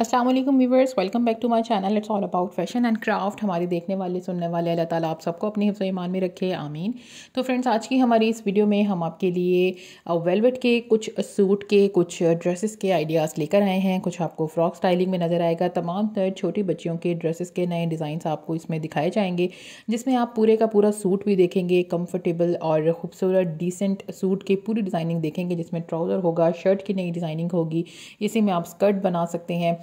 Aslam viewers welcome back to my channel it's all about fashion and craft हमारे देखने वाले सुनने वाले अल्लाह ताला आप सबको अपने हिफ्स ईमान में रखे आमीन तो फ्रेंड्स आज की हमारी इस वीडियो में हम आपके लिए वेलवेट के कुछ सूट के कुछ ड्रेसेस के आइडियाज़ लेकर आए हैं कुछ आपको फ्रॉक स्टाइलिंग में नज़र आएगा तमाम तर छोटी बच्चियों के ड्रेसेस के नए डिज़ाइन आपको इसमें दिखाए जाएंगे जिसमें आप पूरे का पूरा सूट भी देखेंगे कम्फर्टेबल और ख़ूबसूरत डिसेंट सूट की पूरी डिज़ाइनिंग देखेंगे जिसमें ट्राउज़र होगा शर्ट की नई डिज़ाइनिंग होगी इसी में आप स्कर्ट बना सकते हैं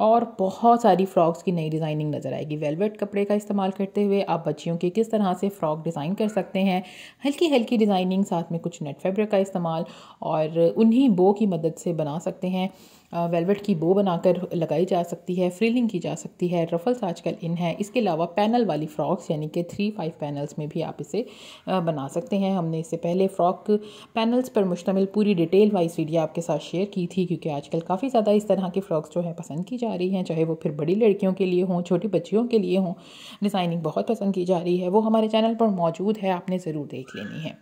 और बहुत सारी फ्रॉक्स की नई डिज़ाइनिंग नज़र आएगी वेलवेट कपड़े का इस्तेमाल करते हुए आप बच्चियों के किस तरह से फ़्रॉक डिज़ाइन कर सकते हैं हल्की हल्की डिज़ाइनिंग साथ में कुछ नेट फैब्रिक का इस्तेमाल और उन्हीं बो की मदद से बना सकते हैं वेलवेट की बो बनाकर लगाई जा सकती है फ्रीलिंग की जा सकती है रफल्स आजकल इन है इसके अलावा पैनल वाली फ़्रॉक्स यानी कि थ्री फाइव पैनल्स में भी आप इसे बना सकते हैं हमने इससे पहले फ़्रॉक पैनल्स पर मुश्तमिल पूरी डिटेल वाइज वीडियो आपके साथ शेयर की थी क्योंकि आजकल काफ़ी ज़्यादा इस तरह के फ़्रॉक्स जो है पसंद की जा रही हैं चाहे वो फिर बड़ी लड़कियों के लिए हों छोटी बच्चियों के लिए हों डिज़ाइनिंग बहुत पसंद की जा रही है वो हमारे चैनल पर मौजूद है आपने ज़रूर देख लेनी है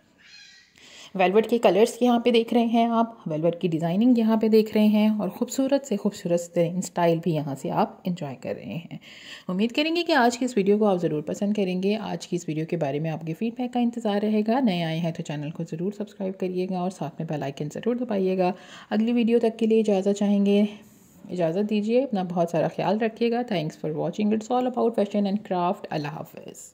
वेलवेट के कलर्स यहाँ पे देख रहे हैं आप वेलवेट की डिज़ाइनिंग यहाँ पे देख रहे हैं और खूबसूरत से खूबसूरत स्टाइल भी यहाँ से आप इंजॉय कर रहे हैं उम्मीद करेंगे कि आज की इस वीडियो को आप ज़रूर पसंद करेंगे आज की इस वीडियो के बारे में आपके फीडबैक का इंतज़ार रहेगा नए आए हैं तो चैनल को ज़रूर सब्सक्राइब करिएगा और साथ में बेलाइकन ज़रूर दबाइएगा अगली वीडियो तक के लिए इजाज़ा चाहेंगे इजाज़त दीजिए अपना बहुत सारा ख्याल रखिएगा thanks for watching it's all about fashion and craft अल्लाह हाफिज़